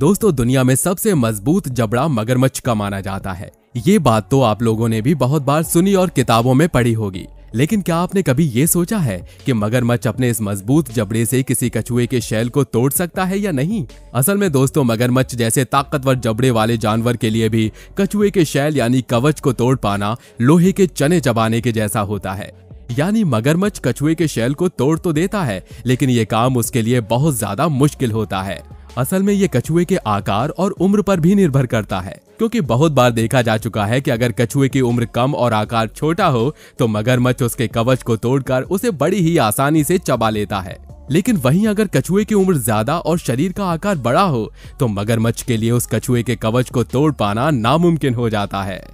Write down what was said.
दोस्तों दुनिया में सबसे मजबूत जबड़ा मगरमच्छ का माना जाता है ये बात तो आप लोगों ने भी बहुत बार सुनी और किताबों में पढ़ी होगी लेकिन क्या आपने कभी ये सोचा है कि मगरमच्छ अपने इस मजबूत जबड़े से किसी कछुए के शैल को तोड़ सकता है या नहीं असल में दोस्तों मगरमच्छ जैसे ताकतवर जबड़े वाले जानवर के लिए भी कछुए के शैल यानी कवच को तोड़ पाना लोहे के चने चबाने के जैसा होता है यानी मगरमच्छ कछुए के शैल को तोड़ तो देता है लेकिन ये काम उसके लिए बहुत ज्यादा मुश्किल होता है असल में ये कछुए के आकार और उम्र पर भी निर्भर करता है क्योंकि बहुत बार देखा जा चुका है कि अगर कछुए की उम्र कम और आकार छोटा हो तो मगरमच्छ उसके कवच को तोड़कर उसे बड़ी ही आसानी से चबा लेता है लेकिन वहीं अगर कछुए की उम्र ज्यादा और शरीर का आकार बड़ा हो तो मगरमच्छ के लिए उस कछुए के कवच को तोड़ पाना नामुमकिन हो जाता है